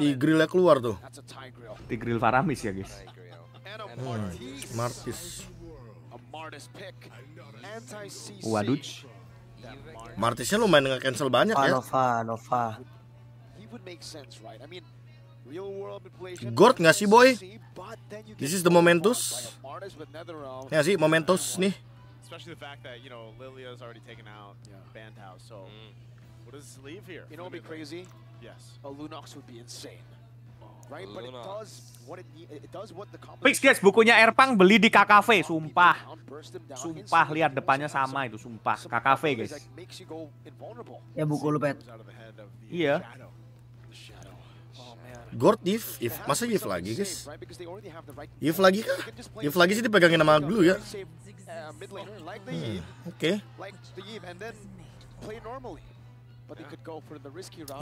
Tigrilnya keluar tuh. Tigril Faramis ya guys. Hmm, Martis. Waduh. Martisnya lumayan nge-cancel banyak ya. Nova, Nova. Gord nggak sih boy? This is the momentus. Ya sih momentus nih. What does this leave here? You know what would be crazy? Yes. A Lunox would be insane. Right, but it does what it, it does what the Fix guys, bukunya Erpang beli di KKV, sumpah. Sumpah lihat depannya sama itu, sumpah. KKV guys. Ya buku lu, Pet. Iya. Gord if, if, masa if lagi guys? If lagi kah? If lagi sih dipegangin sama Glue ya? Uh, hmm. Oke. Okay.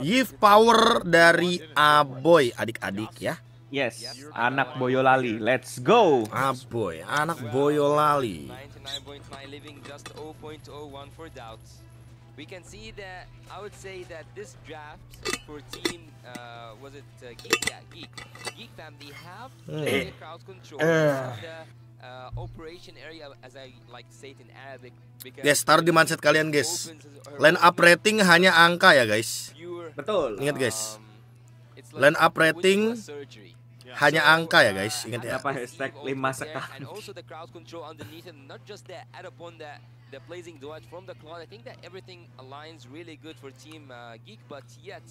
Yiv power dari Aboy adik-adik ya. Yes, anak Boyolali. Let's go. Aboy, anak Boyolali. Oh oh We can see that I would say that this draft for team uh, was it uh, geek yeah geek geek family have eh. the crowd control. Uh. The Uh, guys, taruh di mindset kalian guys. Line up rating hanya angka ya guys. Betul. Ingat guys. Um, Line up rating ya. hanya angka ya guys ingat ya apa hashtag lima sekali the placing duet from the cloud. I think that everything aligns really good for Team uh, Geek, but yet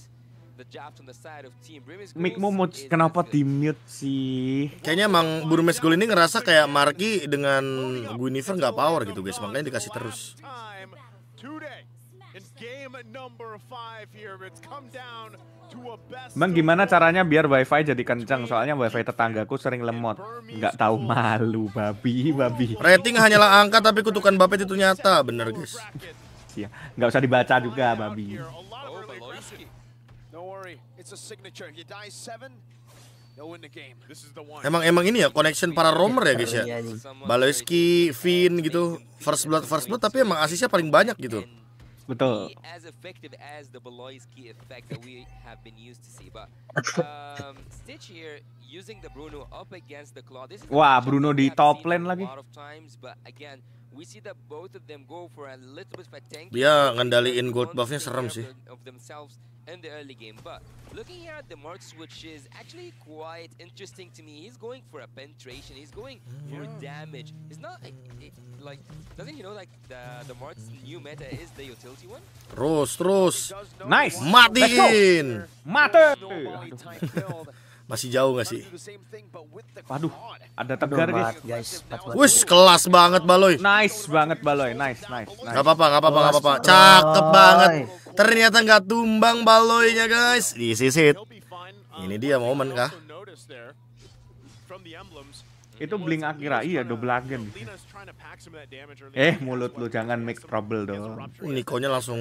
Mic mau kenapa di mute sih? Kayaknya emang Burmes Gol ini ngerasa kayak Marki dengan Guinevere nggak power gitu guys, makanya dikasih terus. Bang gimana caranya biar wifi jadi kencang? Soalnya wifi tetanggaku sering lemot. Nggak tahu malu babi babi. Rating hanyalah angka tapi kutukan Bapet itu nyata, bener guys. Iya, nggak usah dibaca juga babi. Emang emang ini ya connection para romer ya guys ya. Iya, Balowski, gitu. Finn gitu. gitu, first blood first blood tapi emang asisnya paling banyak gitu. Betul. Um, Wah, Bruno di top lane lagi. Dia ngendaliin gold buffnya serem sih. in the early game. But looking here at the marks, which is actually quite interesting to me, he's going for a penetration, he's going for yeah. damage. It's not it, like, doesn't you know like the, the new meta is the utility one? Rose, Rose. Nice. Martin. matter. Masih jauh gak sih? Waduh, ada tegar guys. guys Wih, kelas banget Baloy. Nice banget Baloy, nice, nice. nice. Gak apa-apa, gak apa-apa, gak apa-apa. Cakep banget. Ternyata gak tumbang Baloynya guys. sisi. Ini dia momen kah? Itu bling akhirnya, iya double agen. Eh, mulut lu jangan make trouble dong. Nikonya langsung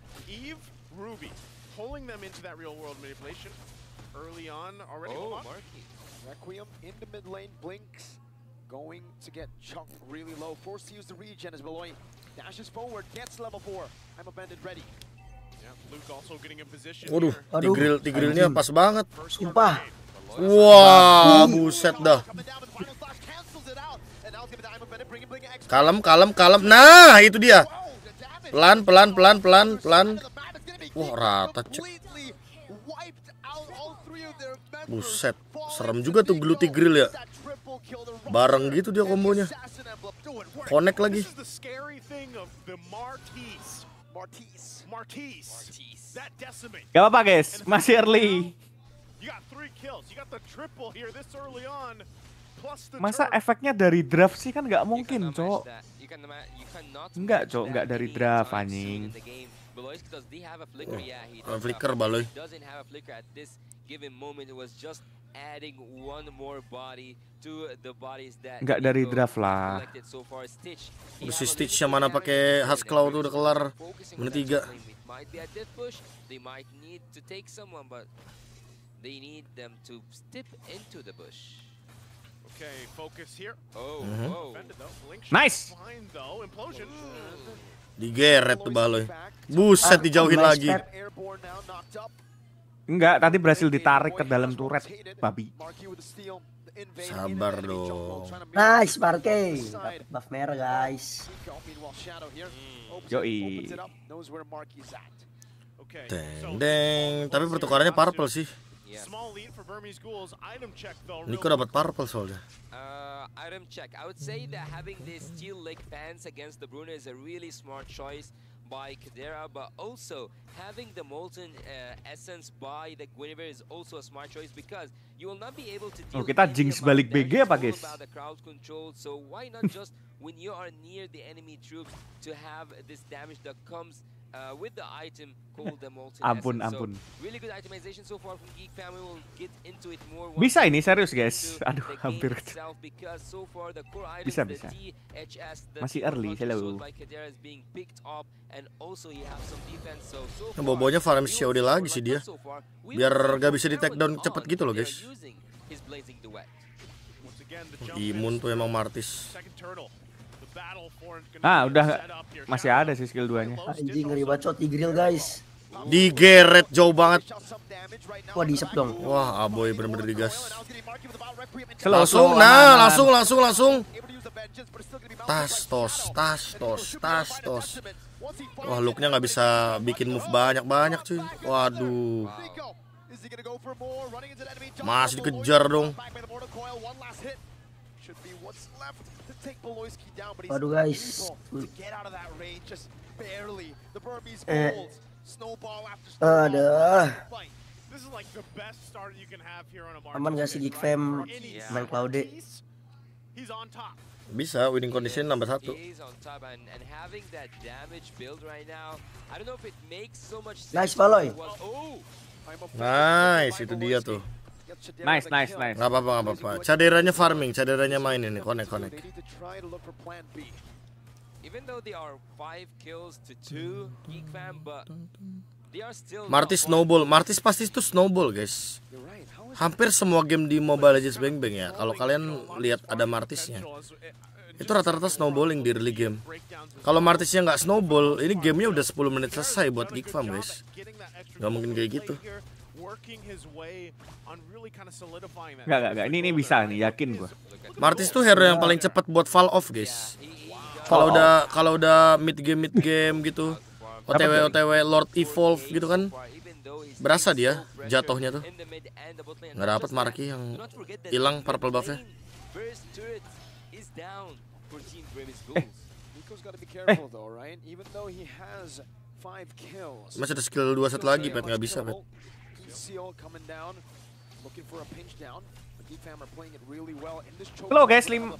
Eve, Ruby, pulling them into that real world manipulation early on already. Oh, Marky. Requiem into mid lane, Blinks going to get chunked really low. Forced to use the regen as Beloy dashes forward, gets level four. I'm abandoned ready. Waduh, aduh, di grill, di grillnya pas banget. Sumpah. Wah, wow, uh. buset dah. Kalem, kalem, kalem. Nah, itu dia. Pelan, pelan, pelan, pelan, pelan. Wah, rata cek. Buset, serem juga tuh gluti grill ya. Bareng gitu dia kombonya. Connect lagi. Gak apa-apa guys, masih early. Masa efeknya dari draft sih kan nggak mungkin, cok. Enggak, cok, enggak dari draft anjing. Oh, flicker baloi, Enggak dari draft lah. Besi Stitch yang mana pakai claw tuh udah kelar menit tiga. They Okay, focus here. Oh, uh -huh. oh. Nice. Digeret tuh baloy. Buset ah, dijauhin lagi. Enggak, tadi berhasil ditarik ke dalam turret babi. Sabar dong. Nice, Marke. buff merah, guys. Hmm. Yoi. Deng, deng. Tapi pertukarannya purple sih. Yes. Small lead for Burmese Ghouls. Item check though. but purple soldier. Uh, item check. I would say that having the steel leg pants against the Bruno is a really smart choice by Kadera, but also having the Molten uh, Essence by the Guinevere is also a smart choice because you will not be able to deal oh, kita jinx balik BG apa guys? about the crowd control, so why not just when you are near the enemy troops to have this damage that comes Uh, ampun ampun bisa ini serius guys aduh hampir bisa bisa masih early hello so, so bobonya farm COD lagi sih dia biar gak bisa di take down cepet gitu loh guys Imun tuh emang martis Ah, udah masih ada sih skill duanya. nya Anjing ngeri bacot grill guys. Digeret jauh banget. Wah, diisep dong. Wah, aboy ah, bener-bener digas. Langsung, nah, langsung, langsung, langsung. Tas, tos, tas, tos, tas, tos. Wah, looknya nggak bisa bikin move banyak-banyak cuy. Waduh. Masih dikejar dong. Waduh guys. Eh. Ada. Aman gak sih Geek Fam main Cloude? Bisa winning condition nomor satu. Nice Valoy. Oh. Nice itu dia tuh. Nice, nice, nice. Gak apa-apa, gak apa-apa. Caderanya farming, caderanya main ini. Connect, connect. Marty snowball, Marty pasti itu snowball guys. Hampir semua game di Mobile Legends Bang Bang ya. Kalau kalian lihat ada Martisnya, itu rata-rata snowballing di early game. Kalau Martisnya nggak snowball, ini gamenya udah 10 menit selesai buat Geek Farm guys. Gak mungkin kayak gitu. Gak, gak, gak. Ini, ini bisa nih, yakin gua Martis tuh hero yang paling cepat buat fall off, guys. Kalau udah kalau udah mid game mid game gitu. OTW OTW Lord Evolve gitu kan. Berasa dia jatuhnya tuh. Nggak dapat Marki yang hilang purple buffnya. Eh. Eh. Masih ada skill 2 set lagi, Pet. Nggak bisa, Pet. Hello guys, Slim.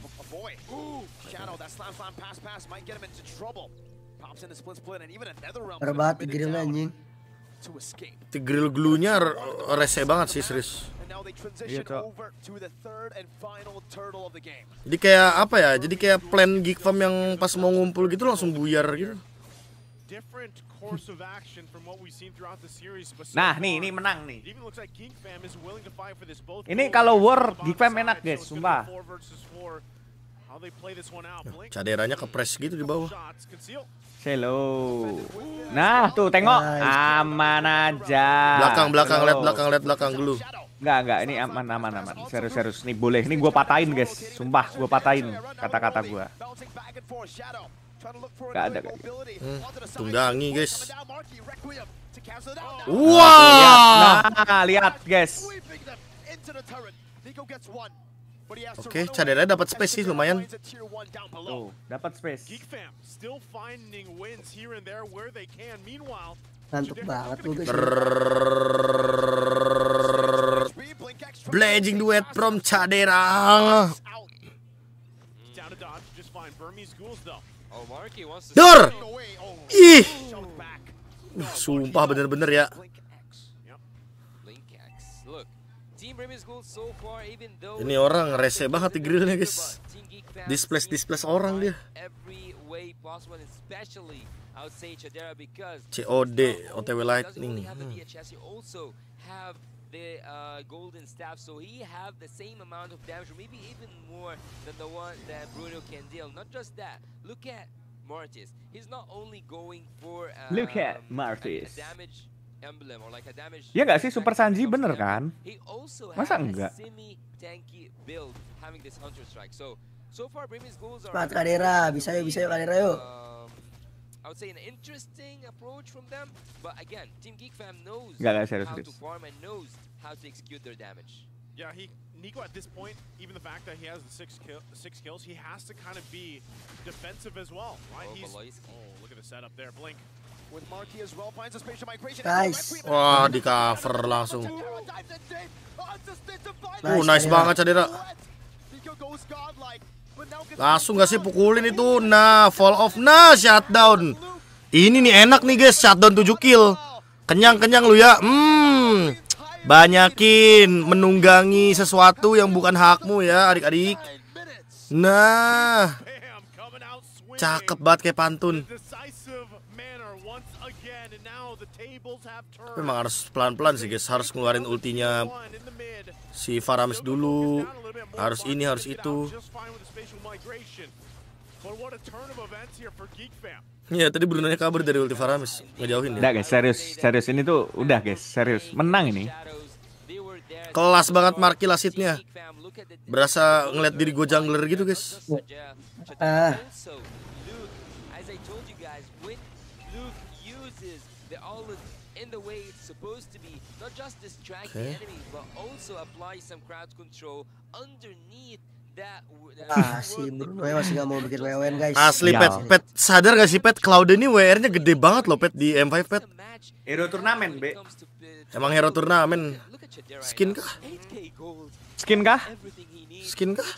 Terbat grill anjing. Grill glue-nya rese banget sih, serius. Iya, Jadi kayak apa ya? Jadi kayak plan Geek Farm yang pas mau ngumpul gitu langsung buyar gitu. Nah, nih ini menang nih. Ini kalau war Geek Fam enak guys, sumpah. Ya, Caderanya kepres gitu di bawah. Hello. Nah, tuh tengok. Aman aja. Belakang, belakang, lihat belakang, lihat belakang dulu. Enggak, enggak, ini aman aman aman. Serius serius nih boleh. Ini gue patahin, guys. Sumpah gue patahin kata-kata gue Gak ada kan? hmm. Tunggangi guys Wow nah, nah lihat guys Oke, okay, Cadera dapat space sih lumayan. oh dapat space. Ngantuk banget tuh guys. Blazing duet from Cadera. Dur! Oh, oh, Ih! Uh, sumpah bener-bener ya. Ini orang rese banget di grillnya guys. Displace displace orang dia. COD OTW Lightning. Hmm the uh, golden staff, so he have the same amount of damage, or maybe even more than the one that Bruno can deal. Not just that, look at Martis. He's not only going for um, look at um, Martis. damage emblem or like a damage. Ya nggak sih Super Sanji bener kan? he also Masa enggak? Build, having this hunter strike. So so far Brimi's goals are Pat, Kadera, bisa yuk, bisa yuk Kadera yuk. Uh, I would say an interesting approach from them, but again, Team Geek Fam knows how to farm and knows how to execute their damage. Yeah, he Nico at this point, even the fact that he has the six kill, six kills, he has to kind of be defensive as well, right? Oh, He's, oh look at the setup there, Blink. With as well, finds a spatial migration. Nice. Wah, di cover langsung. Oh, nice, nice yeah. banget Nico goes godlike. Langsung gak sih pukulin itu. Nah, fall off. Nah, shutdown. Ini nih enak nih guys, shutdown 7 kill. Kenyang-kenyang lu ya. Hmm. Banyakin menunggangi sesuatu yang bukan hakmu ya, adik-adik. Nah. Cakep banget kayak pantun. Tapi emang harus pelan-pelan sih guys, harus ngeluarin ultinya si Faramis dulu. Harus ini, harus itu. Iya, tadi Brunanya kabur dari ulti Faramis. Ngejauhin dia. Nggak guys, serius, serius ini tuh udah guys, serius. Menang ini. Kelas banget Marki Lasitnya berasa ngeliat diri gue jungler gitu guys ah. Okay. Ah, si masih gak mau bikin guys Asli ya. Pet, Pet sadar gak sih Pet Cloud ini WR-nya gede banget loh Pet di M5 Pet Hero turnamen be Emang hero turnamen Skin kah? Skin kah? Skin kah?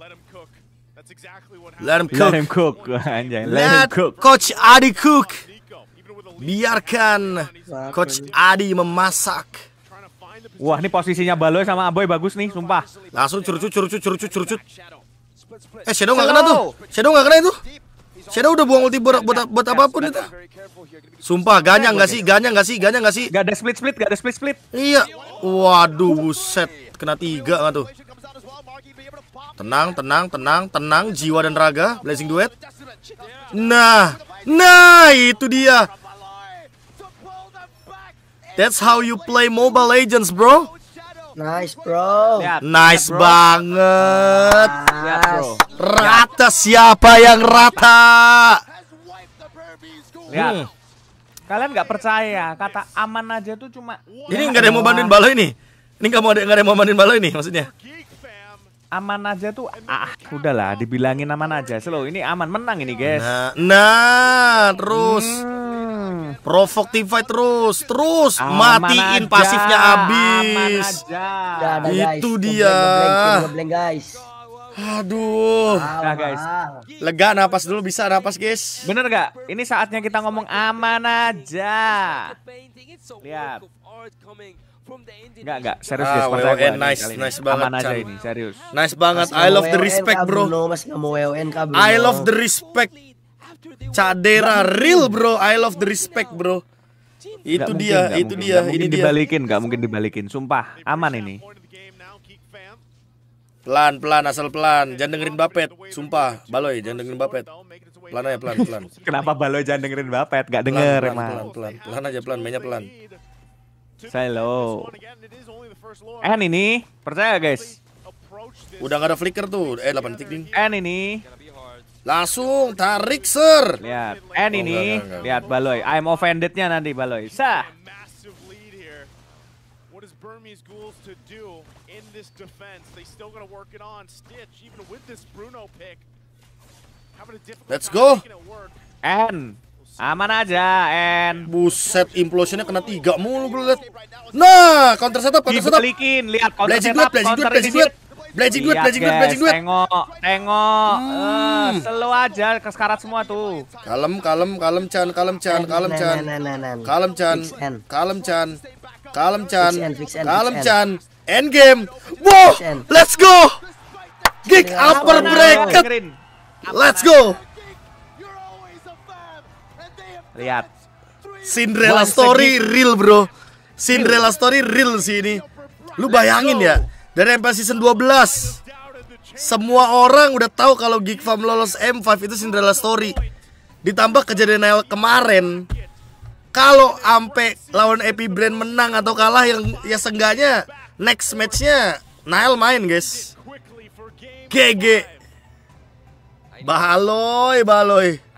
let him cook. Let him cook. Let him cook. Anjay, let, let him cook. Coach Adi cook. Biarkan Coach Adi memasak. Wah, ini posisinya Baloy sama Aboy bagus nih, sumpah. Langsung curucut, curucut, curucut, curucut. Eh, Shadow nggak kena tuh. Shadow nggak kena itu. Shadow udah buang ulti buat buat, buat apapun itu. Sumpah ganyang gak sih? Ganyang gak sih? Ganyang gak sih? Gak ada split split, gak ada split split. Iya. Waduh, set Kena tiga nggak tuh? Tenang, tenang, tenang, tenang. Jiwa dan raga, blazing duet. Nah, nah itu dia. That's how you play Mobile Legends, bro. Nice bro. Lihat, nice bro. banget. Lihat, Rata siapa yang rata? Lihat. Hmm. Kalian nggak percaya kata aman aja tuh cuma. Ini nggak ada yang mau bantuin balo ini. Ini nggak mau ada nggak ada yang mau bantuin balo ini maksudnya. Aman aja tuh ah udahlah dibilangin aman aja. Slow ini aman menang ini guys. Nah, nah terus. Hmm. Provoktify terus, terus aman matiin aja, pasifnya habis. Itu guys. dia. Kebleng, guys. Aduh. Nah, guys. Lega napas dulu bisa napas, guys. Bener gak? Ini saatnya kita ngomong aman aja. Lihat. Enggak, enggak, serius ah, guys, nice, gue nice, ini, nice banget Aman aja ini, serius Nice banget, I love the respect bro Mas, I love the respect Cadera real bro, I love the respect bro. Itu dia, itu dia, ini dibalikin, nggak mungkin dibalikin. Sumpah, aman ini. Pelan, pelan, asal pelan. Jangan dengerin Bapet, sumpah. baloi, jangan dengerin Bapet. Pelan aja, pelan, pelan. Kenapa baloi, jangan dengerin Bapet? Gak denger pelan, pelan, Pelan, pelan, aja, pelan. Mainnya pelan. Hello. N ini, percaya guys. Udah nggak ada flicker tuh. Eh, delapan detik ding. N ini. Langsung tarik sir Lihat, N ini. Lihat Baloy. I'm offended-nya nanti Baloy. Sah. Let's go. N. Aman aja, N. Buset, implosionnya kena tiga mulu, Nah, counter setup, counter setup. lihat counter setup, blazing blazing Blazing duit, iya, blazing duit, blazing duit. Tengok, tengok. Hmm. Uh, slow aja sekarat semua tuh. Kalem, kalem, kalem Chan, kalem Chan, kalem nah, nah, Chan. Nah, kalem Chan. Kalem Chan. Kalem Chan. Kalem Chan. End game. Wow, let's go. Gig upper bracket. Let's go. Lihat. Cinderella story real, bro. Cinderella story real sih ini. Lu bayangin ya. Dari MPL Season 12 Semua orang udah tahu kalau Geek Farm lolos M5 itu Cinderella Story Ditambah kejadian Nail kemarin Kalau ampe lawan Epi Brand menang atau kalah yang ya seenggaknya next matchnya Nail main guys GG Bahaloy, bahaloy